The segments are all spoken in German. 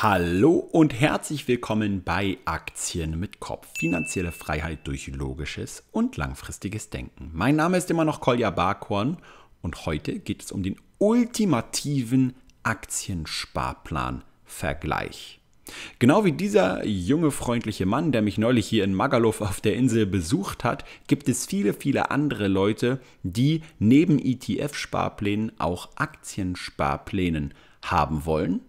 Hallo und herzlich willkommen bei Aktien mit Kopf. Finanzielle Freiheit durch logisches und langfristiges Denken. Mein Name ist immer noch Kolja Barkhorn und heute geht es um den ultimativen Aktiensparplan-Vergleich. Genau wie dieser junge freundliche Mann, der mich neulich hier in Magaluf auf der Insel besucht hat, gibt es viele, viele andere Leute, die neben ETF-Sparplänen auch Aktiensparplänen haben wollen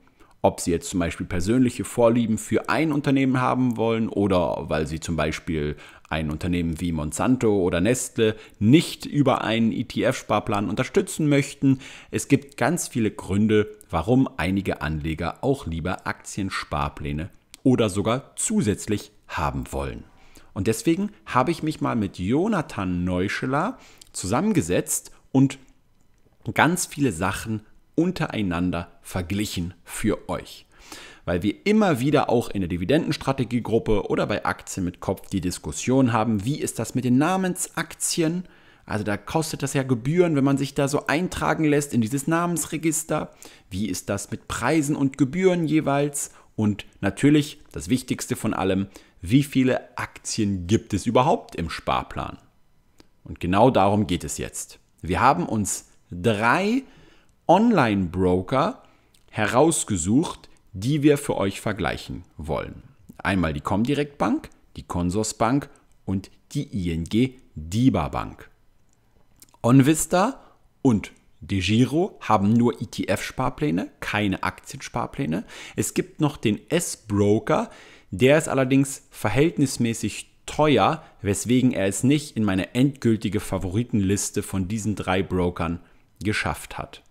ob sie jetzt zum Beispiel persönliche Vorlieben für ein Unternehmen haben wollen oder weil sie zum Beispiel ein Unternehmen wie Monsanto oder Nestle nicht über einen ETF-Sparplan unterstützen möchten. Es gibt ganz viele Gründe, warum einige Anleger auch lieber Aktiensparpläne oder sogar zusätzlich haben wollen. Und deswegen habe ich mich mal mit Jonathan Neuscheler zusammengesetzt und ganz viele Sachen untereinander verglichen für euch. Weil wir immer wieder auch in der Dividendenstrategiegruppe oder bei Aktien mit Kopf die Diskussion haben, wie ist das mit den Namensaktien? Also da kostet das ja Gebühren, wenn man sich da so eintragen lässt in dieses Namensregister. Wie ist das mit Preisen und Gebühren jeweils? Und natürlich, das Wichtigste von allem, wie viele Aktien gibt es überhaupt im Sparplan? Und genau darum geht es jetzt. Wir haben uns drei Online-Broker herausgesucht, die wir für euch vergleichen wollen. Einmal die Comdirect Bank, die Consorsbank und die ING DIBA Bank. OnVista und DeGiro haben nur ETF-Sparpläne, keine Aktiensparpläne. Es gibt noch den S-Broker, der ist allerdings verhältnismäßig teuer, weswegen er es nicht in meine endgültige Favoritenliste von diesen drei Brokern geschafft hat.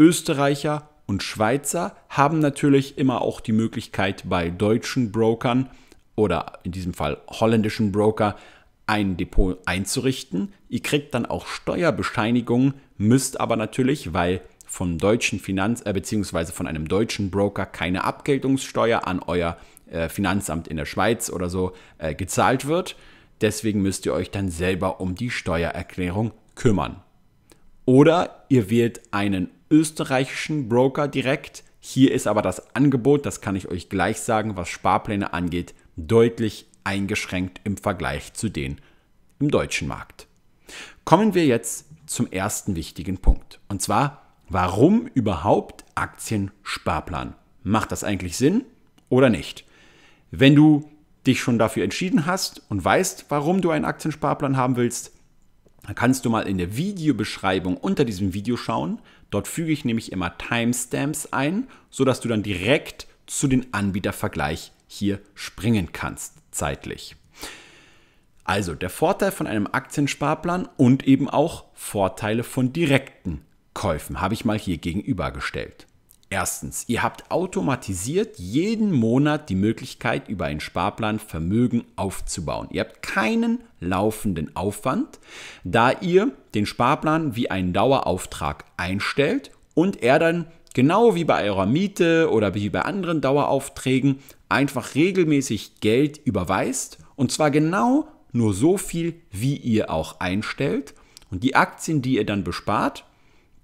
Österreicher und Schweizer haben natürlich immer auch die Möglichkeit bei deutschen Brokern oder in diesem Fall holländischen Broker ein Depot einzurichten. Ihr kriegt dann auch Steuerbescheinigungen, müsst aber natürlich, weil vom deutschen Finanz äh, beziehungsweise von einem deutschen Broker keine Abgeltungssteuer an euer äh, Finanzamt in der Schweiz oder so äh, gezahlt wird. Deswegen müsst ihr euch dann selber um die Steuererklärung kümmern. Oder ihr wählt einen österreichischen Broker direkt. Hier ist aber das Angebot, das kann ich euch gleich sagen, was Sparpläne angeht, deutlich eingeschränkt im Vergleich zu den im deutschen Markt. Kommen wir jetzt zum ersten wichtigen Punkt. Und zwar, warum überhaupt Aktien-Sparplan? Macht das eigentlich Sinn oder nicht? Wenn du dich schon dafür entschieden hast und weißt, warum du einen Aktiensparplan haben willst, dann kannst du mal in der Videobeschreibung unter diesem Video schauen. Dort füge ich nämlich immer Timestamps ein, sodass du dann direkt zu den Anbietervergleich hier springen kannst zeitlich. Also der Vorteil von einem Aktiensparplan und eben auch Vorteile von direkten Käufen habe ich mal hier gegenübergestellt. Erstens, ihr habt automatisiert jeden Monat die Möglichkeit, über einen Sparplan Vermögen aufzubauen. Ihr habt keinen laufenden Aufwand, da ihr den Sparplan wie einen Dauerauftrag einstellt und er dann genau wie bei eurer Miete oder wie bei anderen Daueraufträgen einfach regelmäßig Geld überweist und zwar genau nur so viel, wie ihr auch einstellt. Und die Aktien, die ihr dann bespart,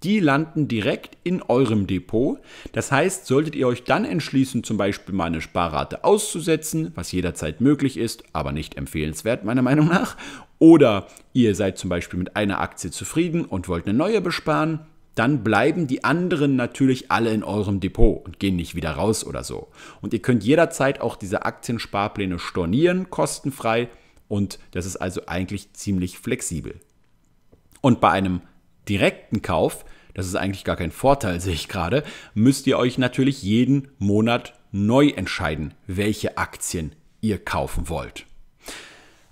die landen direkt in eurem Depot. Das heißt, solltet ihr euch dann entschließen, zum Beispiel mal eine Sparrate auszusetzen, was jederzeit möglich ist, aber nicht empfehlenswert meiner Meinung nach, oder ihr seid zum Beispiel mit einer Aktie zufrieden und wollt eine neue besparen, dann bleiben die anderen natürlich alle in eurem Depot und gehen nicht wieder raus oder so. Und ihr könnt jederzeit auch diese Aktiensparpläne stornieren, kostenfrei. Und das ist also eigentlich ziemlich flexibel. Und bei einem direkten Kauf, das ist eigentlich gar kein Vorteil, sehe ich gerade, müsst ihr euch natürlich jeden Monat neu entscheiden, welche Aktien ihr kaufen wollt.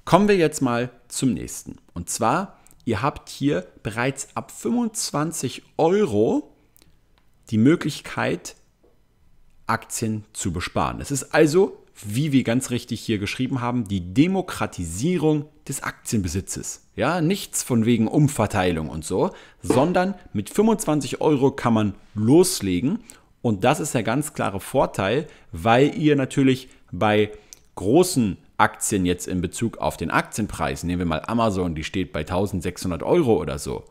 Kommen wir jetzt mal zum nächsten. Und zwar, ihr habt hier bereits ab 25 Euro die Möglichkeit, Aktien zu besparen. Es ist also wie wir ganz richtig hier geschrieben haben, die Demokratisierung des Aktienbesitzes. Ja, nichts von wegen Umverteilung und so, sondern mit 25 Euro kann man loslegen. Und das ist der ganz klare Vorteil, weil ihr natürlich bei großen Aktien jetzt in Bezug auf den Aktienpreis, nehmen wir mal Amazon, die steht bei 1600 Euro oder so,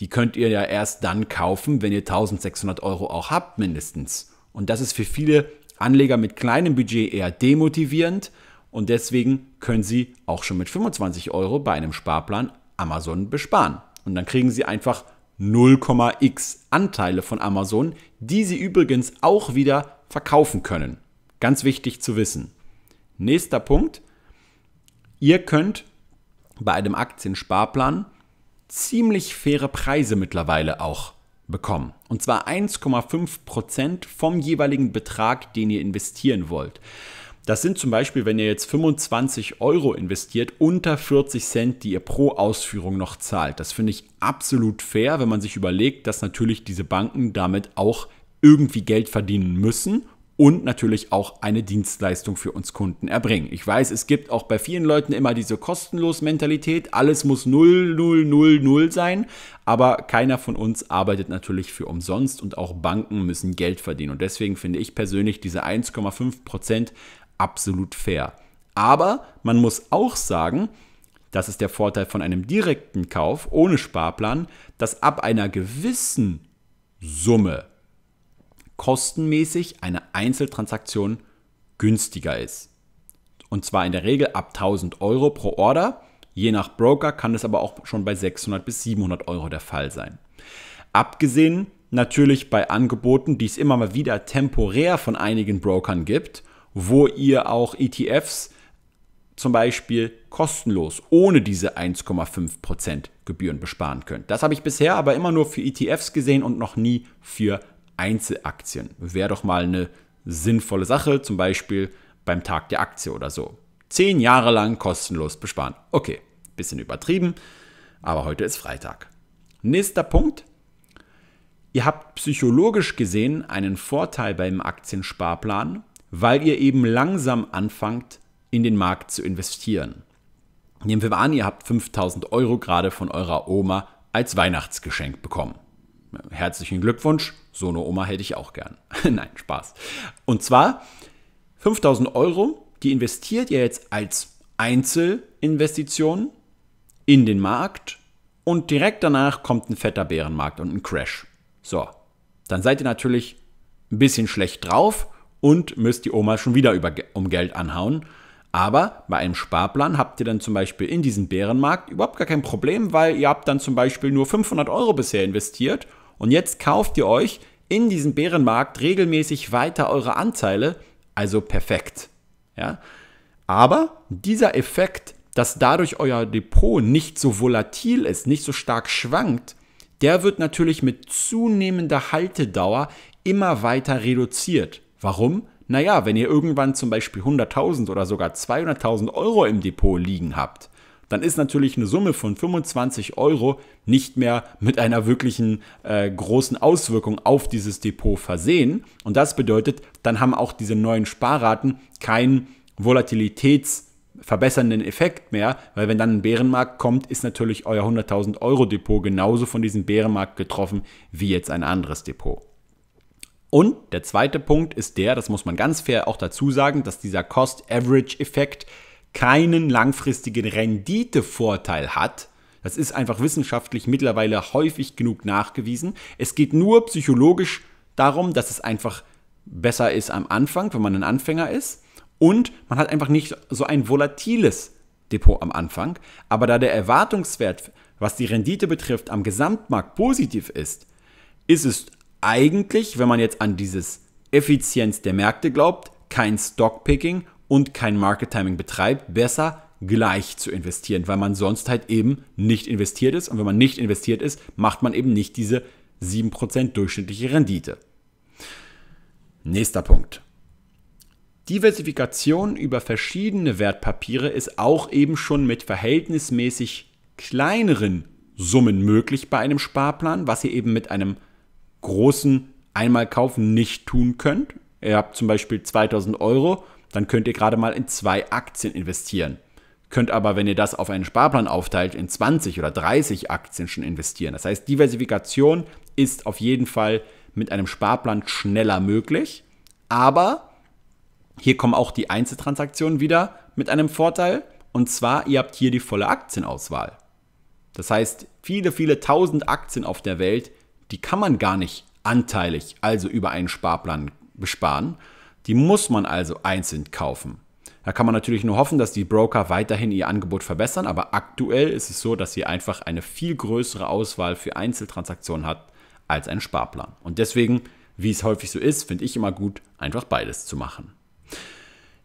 die könnt ihr ja erst dann kaufen, wenn ihr 1600 Euro auch habt mindestens. Und das ist für viele Anleger mit kleinem Budget eher demotivierend und deswegen können Sie auch schon mit 25 Euro bei einem Sparplan Amazon besparen. Und dann kriegen Sie einfach 0,x Anteile von Amazon, die Sie übrigens auch wieder verkaufen können. Ganz wichtig zu wissen. Nächster Punkt. Ihr könnt bei einem Aktiensparplan ziemlich faire Preise mittlerweile auch bekommen. Und zwar 1,5% vom jeweiligen Betrag, den ihr investieren wollt. Das sind zum Beispiel, wenn ihr jetzt 25 Euro investiert, unter 40 Cent, die ihr pro Ausführung noch zahlt. Das finde ich absolut fair, wenn man sich überlegt, dass natürlich diese Banken damit auch irgendwie Geld verdienen müssen und natürlich auch eine Dienstleistung für uns Kunden erbringen. Ich weiß, es gibt auch bei vielen Leuten immer diese kostenlos Mentalität, alles muss 0, 0, 0, 0 sein, aber keiner von uns arbeitet natürlich für umsonst und auch Banken müssen Geld verdienen und deswegen finde ich persönlich diese 1,5% Prozent absolut fair. Aber man muss auch sagen, das ist der Vorteil von einem direkten Kauf ohne Sparplan, dass ab einer gewissen Summe kostenmäßig eine Einzeltransaktion günstiger ist. Und zwar in der Regel ab 1000 Euro pro Order. Je nach Broker kann es aber auch schon bei 600 bis 700 Euro der Fall sein. Abgesehen natürlich bei Angeboten, die es immer mal wieder temporär von einigen Brokern gibt, wo ihr auch ETFs zum Beispiel kostenlos ohne diese 1,5% Gebühren besparen könnt. Das habe ich bisher aber immer nur für ETFs gesehen und noch nie für Einzelaktien. Wäre doch mal eine sinnvolle Sache, zum Beispiel beim Tag der Aktie oder so. Zehn Jahre lang kostenlos besparen. Okay, bisschen übertrieben, aber heute ist Freitag. Nächster Punkt. Ihr habt psychologisch gesehen einen Vorteil beim Aktiensparplan, weil ihr eben langsam anfangt, in den Markt zu investieren. Nehmen wir mal an, ihr habt 5000 Euro gerade von eurer Oma als Weihnachtsgeschenk bekommen. Herzlichen Glückwunsch, so eine Oma hätte ich auch gern. Nein, Spaß. Und zwar 5000 Euro, die investiert ihr jetzt als Einzelinvestition in den Markt und direkt danach kommt ein fetter Bärenmarkt und ein Crash. So, dann seid ihr natürlich ein bisschen schlecht drauf und müsst die Oma schon wieder über, um Geld anhauen. Aber bei einem Sparplan habt ihr dann zum Beispiel in diesen Bärenmarkt überhaupt gar kein Problem, weil ihr habt dann zum Beispiel nur 500 Euro bisher investiert und jetzt kauft ihr euch in diesem Bärenmarkt regelmäßig weiter eure Anteile, also perfekt. Ja? Aber dieser Effekt, dass dadurch euer Depot nicht so volatil ist, nicht so stark schwankt, der wird natürlich mit zunehmender Haltedauer immer weiter reduziert. Warum? Naja, wenn ihr irgendwann zum Beispiel 100.000 oder sogar 200.000 Euro im Depot liegen habt, dann ist natürlich eine Summe von 25 Euro nicht mehr mit einer wirklichen äh, großen Auswirkung auf dieses Depot versehen. Und das bedeutet, dann haben auch diese neuen Sparraten keinen volatilitätsverbessernden Effekt mehr, weil wenn dann ein Bärenmarkt kommt, ist natürlich euer 100.000 Euro Depot genauso von diesem Bärenmarkt getroffen wie jetzt ein anderes Depot. Und der zweite Punkt ist der, das muss man ganz fair auch dazu sagen, dass dieser Cost-Average-Effekt keinen langfristigen Renditevorteil hat. Das ist einfach wissenschaftlich mittlerweile häufig genug nachgewiesen. Es geht nur psychologisch darum, dass es einfach besser ist am Anfang, wenn man ein Anfänger ist. Und man hat einfach nicht so ein volatiles Depot am Anfang. Aber da der Erwartungswert, was die Rendite betrifft, am Gesamtmarkt positiv ist, ist es eigentlich, wenn man jetzt an dieses Effizienz der Märkte glaubt, kein Stockpicking und kein Market Timing betreibt, besser gleich zu investieren, weil man sonst halt eben nicht investiert ist. Und wenn man nicht investiert ist, macht man eben nicht diese 7% durchschnittliche Rendite. Nächster Punkt. Diversifikation über verschiedene Wertpapiere ist auch eben schon mit verhältnismäßig kleineren Summen möglich bei einem Sparplan, was ihr eben mit einem großen Einmalkauf nicht tun könnt. Ihr habt zum Beispiel 2000 Euro dann könnt ihr gerade mal in zwei Aktien investieren. Könnt aber, wenn ihr das auf einen Sparplan aufteilt, in 20 oder 30 Aktien schon investieren. Das heißt, Diversifikation ist auf jeden Fall mit einem Sparplan schneller möglich. Aber hier kommen auch die Einzeltransaktionen wieder mit einem Vorteil. Und zwar, ihr habt hier die volle Aktienauswahl. Das heißt, viele, viele tausend Aktien auf der Welt, die kann man gar nicht anteilig, also über einen Sparplan besparen, die muss man also einzeln kaufen. Da kann man natürlich nur hoffen, dass die Broker weiterhin ihr Angebot verbessern, aber aktuell ist es so, dass sie einfach eine viel größere Auswahl für Einzeltransaktionen hat als ein Sparplan. Und deswegen, wie es häufig so ist, finde ich immer gut, einfach beides zu machen.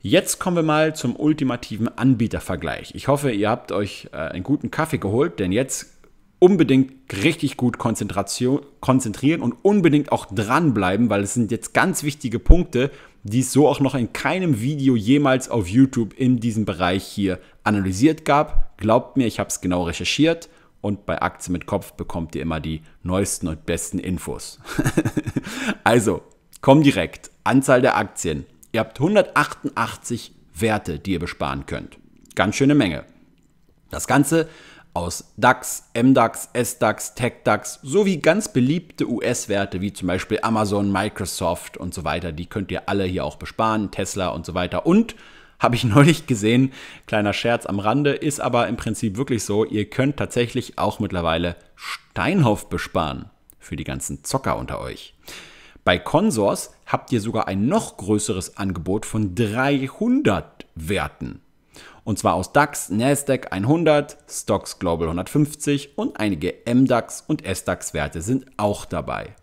Jetzt kommen wir mal zum ultimativen Anbietervergleich. Ich hoffe, ihr habt euch äh, einen guten Kaffee geholt, denn jetzt unbedingt richtig gut konzentrieren und unbedingt auch dranbleiben, weil es sind jetzt ganz wichtige Punkte, die es so auch noch in keinem Video jemals auf YouTube in diesem Bereich hier analysiert gab. Glaubt mir, ich habe es genau recherchiert und bei Aktien mit Kopf bekommt ihr immer die neuesten und besten Infos. also, komm direkt. Anzahl der Aktien. Ihr habt 188 Werte, die ihr besparen könnt. Ganz schöne Menge. Das Ganze aus DAX, MDAX, SDAX, TechDAX sowie ganz beliebte US-Werte wie zum Beispiel Amazon, Microsoft und so weiter. Die könnt ihr alle hier auch besparen, Tesla und so weiter. Und habe ich neulich gesehen, kleiner Scherz am Rande, ist aber im Prinzip wirklich so, ihr könnt tatsächlich auch mittlerweile Steinhoff besparen für die ganzen Zocker unter euch. Bei Consors habt ihr sogar ein noch größeres Angebot von 300 Werten. Und zwar aus DAX, NASDAQ 100, Stocks Global 150 und einige MDAX und SDAX-Werte sind auch dabei.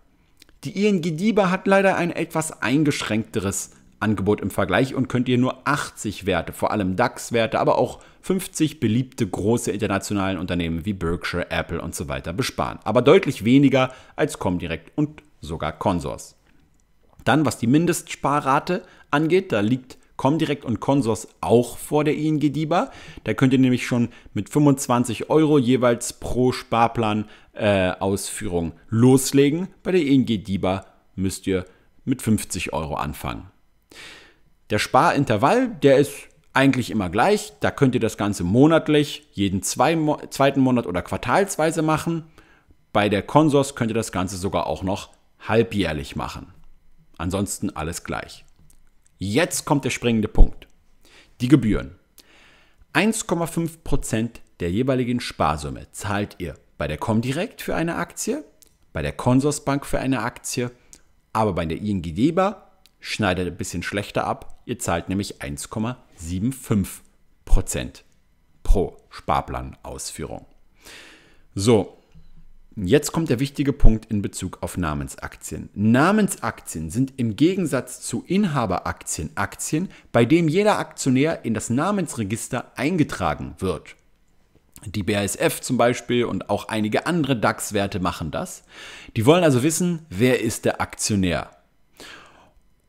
Die ING DIBA hat leider ein etwas eingeschränkteres Angebot im Vergleich und könnt ihr nur 80 Werte, vor allem DAX-Werte, aber auch 50 beliebte große internationalen Unternehmen wie Berkshire, Apple und so weiter besparen. Aber deutlich weniger als Comdirect und sogar Consors. Dann, was die Mindestsparrate angeht, da liegt Comdirect und Consors auch vor der ING DIBA. Da könnt ihr nämlich schon mit 25 Euro jeweils pro Sparplan äh, Ausführung loslegen. Bei der ING DIBA müsst ihr mit 50 Euro anfangen. Der Sparintervall, der ist eigentlich immer gleich. Da könnt ihr das Ganze monatlich, jeden zwei Mo zweiten Monat oder quartalsweise machen. Bei der Consors könnt ihr das Ganze sogar auch noch halbjährlich machen. Ansonsten alles gleich. Jetzt kommt der springende Punkt. Die Gebühren. 1,5% der jeweiligen Sparsumme zahlt ihr bei der Comdirect für eine Aktie, bei der Consorsbank für eine Aktie, aber bei der ING DEBA schneidet ein bisschen schlechter ab. Ihr zahlt nämlich 1,75% pro Sparplanausführung. So, Jetzt kommt der wichtige Punkt in Bezug auf Namensaktien. Namensaktien sind im Gegensatz zu Inhaberaktien Aktien, bei denen jeder Aktionär in das Namensregister eingetragen wird. Die BASF zum Beispiel und auch einige andere DAX-Werte machen das. Die wollen also wissen, wer ist der Aktionär.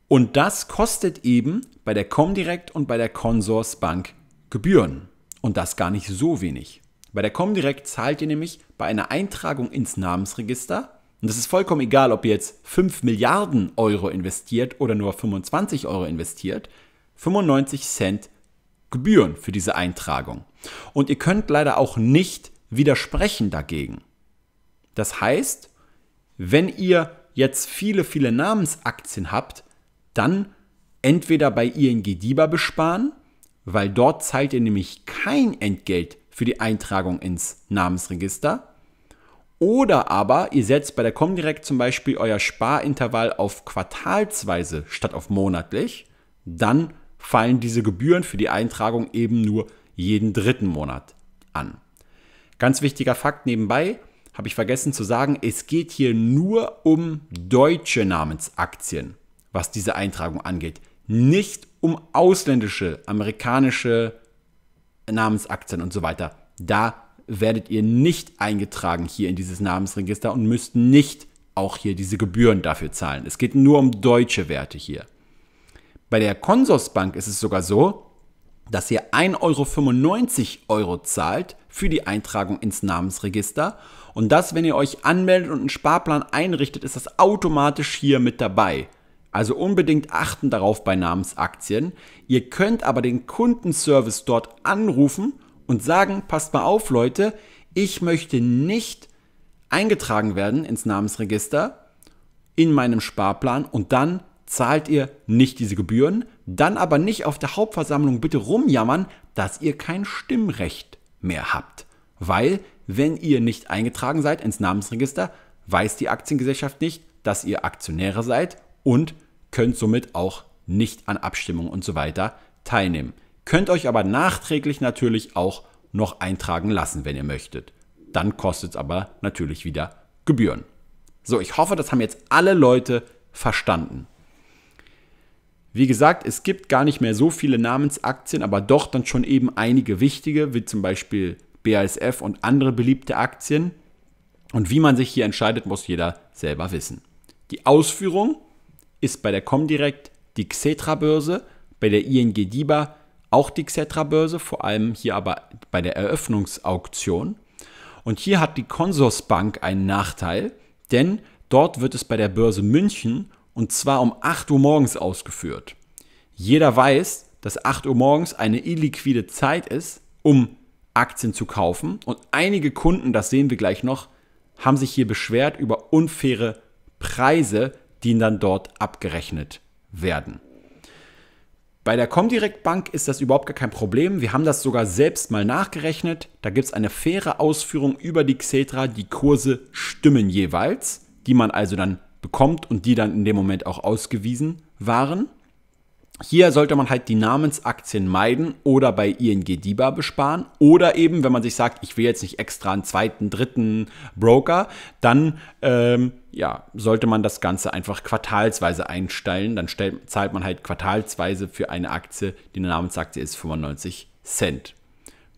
Und das kostet eben bei der Comdirect und bei der Consorsbank Gebühren. Und das gar nicht so wenig. Bei der Comdirect zahlt ihr nämlich bei einer Eintragung ins Namensregister, und das ist vollkommen egal, ob ihr jetzt 5 Milliarden Euro investiert oder nur 25 Euro investiert, 95 Cent Gebühren für diese Eintragung. Und ihr könnt leider auch nicht widersprechen dagegen. Das heißt, wenn ihr jetzt viele, viele Namensaktien habt, dann entweder bei ING DIBA besparen, weil dort zahlt ihr nämlich kein Entgelt für die Eintragung ins Namensregister. Oder aber ihr setzt bei der Comdirect zum Beispiel euer Sparintervall auf quartalsweise statt auf monatlich. Dann fallen diese Gebühren für die Eintragung eben nur jeden dritten Monat an. Ganz wichtiger Fakt nebenbei, habe ich vergessen zu sagen, es geht hier nur um deutsche Namensaktien, was diese Eintragung angeht. Nicht um ausländische, amerikanische Namensaktien und so weiter. Da werdet ihr nicht eingetragen hier in dieses Namensregister und müsst nicht auch hier diese Gebühren dafür zahlen. Es geht nur um deutsche Werte hier. Bei der Consorsbank ist es sogar so, dass ihr 1,95 Euro zahlt für die Eintragung ins Namensregister. Und das, wenn ihr euch anmeldet und einen Sparplan einrichtet, ist das automatisch hier mit dabei. Also unbedingt achten darauf bei Namensaktien. Ihr könnt aber den Kundenservice dort anrufen und sagen, passt mal auf Leute, ich möchte nicht eingetragen werden ins Namensregister in meinem Sparplan und dann zahlt ihr nicht diese Gebühren, dann aber nicht auf der Hauptversammlung bitte rumjammern, dass ihr kein Stimmrecht mehr habt. Weil, wenn ihr nicht eingetragen seid ins Namensregister, weiß die Aktiengesellschaft nicht, dass ihr Aktionäre seid und könnt somit auch nicht an Abstimmungen und so weiter teilnehmen. Könnt euch aber nachträglich natürlich auch noch eintragen lassen, wenn ihr möchtet. Dann kostet es aber natürlich wieder Gebühren. So, ich hoffe, das haben jetzt alle Leute verstanden. Wie gesagt, es gibt gar nicht mehr so viele Namensaktien, aber doch dann schon eben einige wichtige, wie zum Beispiel BASF und andere beliebte Aktien. Und wie man sich hier entscheidet, muss jeder selber wissen. Die Ausführung ist bei der Comdirect die Xetra-Börse, bei der ING DIBA auch die Xetra-Börse, vor allem hier aber bei der Eröffnungsauktion. Und hier hat die Consorsbank einen Nachteil, denn dort wird es bei der Börse München und zwar um 8 Uhr morgens ausgeführt. Jeder weiß, dass 8 Uhr morgens eine illiquide Zeit ist, um Aktien zu kaufen. Und einige Kunden, das sehen wir gleich noch, haben sich hier beschwert über unfaire Preise, die dann dort abgerechnet werden. Bei der Comdirect Bank ist das überhaupt gar kein Problem. Wir haben das sogar selbst mal nachgerechnet. Da gibt es eine faire Ausführung über die Xetra. Die Kurse stimmen jeweils, die man also dann bekommt und die dann in dem Moment auch ausgewiesen waren. Hier sollte man halt die Namensaktien meiden oder bei ING DIBA besparen oder eben, wenn man sich sagt, ich will jetzt nicht extra einen zweiten, dritten Broker, dann ähm, ja, sollte man das Ganze einfach quartalsweise einstellen. Dann stellt, zahlt man halt quartalsweise für eine Aktie, die eine Namensaktie ist, 95 Cent.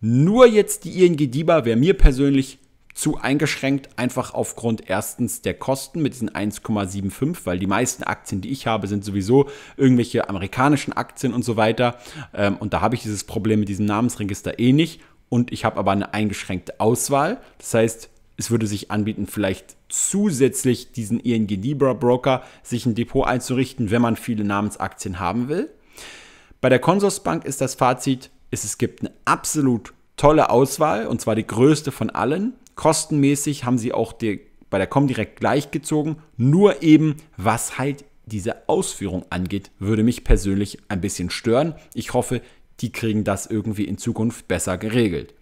Nur jetzt die ING DIBA wäre mir persönlich zu eingeschränkt, einfach aufgrund erstens der Kosten mit diesen 1,75, weil die meisten Aktien, die ich habe, sind sowieso irgendwelche amerikanischen Aktien und so weiter. Ähm, und da habe ich dieses Problem mit diesem Namensregister eh nicht. Und ich habe aber eine eingeschränkte Auswahl. Das heißt, es würde sich anbieten, vielleicht zusätzlich diesen ING Libra Broker sich ein Depot einzurichten, wenn man viele Namensaktien haben will. Bei der Consorsbank ist das Fazit, es gibt eine absolut tolle Auswahl und zwar die größte von allen kostenmäßig haben sie auch die, bei der Comdirect gleichgezogen. Nur eben, was halt diese Ausführung angeht, würde mich persönlich ein bisschen stören. Ich hoffe, die kriegen das irgendwie in Zukunft besser geregelt.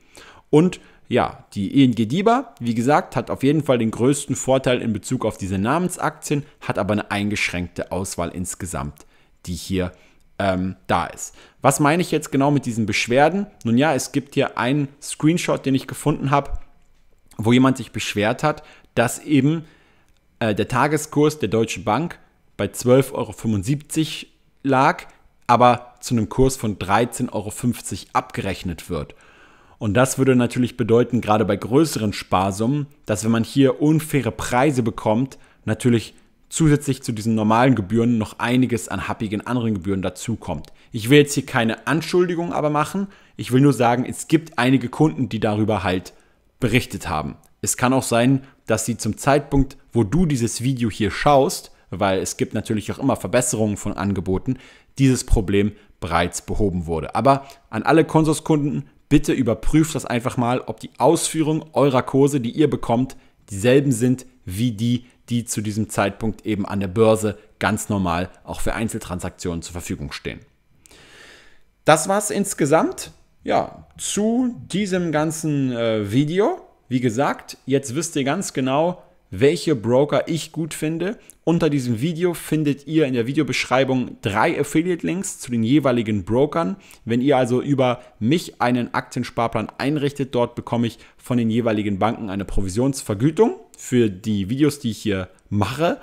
Und ja, die ENG DIBA, wie gesagt, hat auf jeden Fall den größten Vorteil in Bezug auf diese Namensaktien, hat aber eine eingeschränkte Auswahl insgesamt, die hier ähm, da ist. Was meine ich jetzt genau mit diesen Beschwerden? Nun ja, es gibt hier einen Screenshot, den ich gefunden habe wo jemand sich beschwert hat, dass eben äh, der Tageskurs der Deutschen Bank bei 12,75 Euro lag, aber zu einem Kurs von 13,50 Euro abgerechnet wird. Und das würde natürlich bedeuten, gerade bei größeren Sparsummen, dass wenn man hier unfaire Preise bekommt, natürlich zusätzlich zu diesen normalen Gebühren noch einiges an happigen anderen Gebühren dazukommt. Ich will jetzt hier keine Anschuldigung aber machen. Ich will nur sagen, es gibt einige Kunden, die darüber halt berichtet haben. Es kann auch sein, dass sie zum Zeitpunkt, wo du dieses Video hier schaust, weil es gibt natürlich auch immer Verbesserungen von Angeboten, dieses Problem bereits behoben wurde. Aber an alle Konsorskunden, bitte überprüft das einfach mal, ob die Ausführungen eurer Kurse, die ihr bekommt, dieselben sind wie die, die zu diesem Zeitpunkt eben an der Börse ganz normal auch für Einzeltransaktionen zur Verfügung stehen. Das war es insgesamt ja, zu diesem ganzen äh, Video. Wie gesagt, jetzt wisst ihr ganz genau, welche Broker ich gut finde. Unter diesem Video findet ihr in der Videobeschreibung drei Affiliate-Links zu den jeweiligen Brokern. Wenn ihr also über mich einen Aktiensparplan einrichtet, dort bekomme ich von den jeweiligen Banken eine Provisionsvergütung für die Videos, die ich hier mache.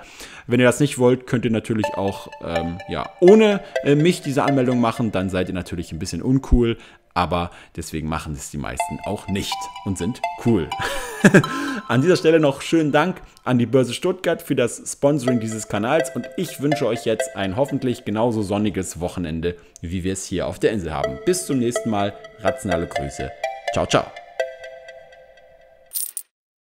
Wenn ihr das nicht wollt, könnt ihr natürlich auch ähm, ja, ohne äh, mich diese Anmeldung machen. Dann seid ihr natürlich ein bisschen uncool aber deswegen machen es die meisten auch nicht und sind cool. an dieser Stelle noch schönen Dank an die Börse Stuttgart für das Sponsoring dieses Kanals und ich wünsche euch jetzt ein hoffentlich genauso sonniges Wochenende, wie wir es hier auf der Insel haben. Bis zum nächsten Mal, rationale Grüße. Ciao, ciao.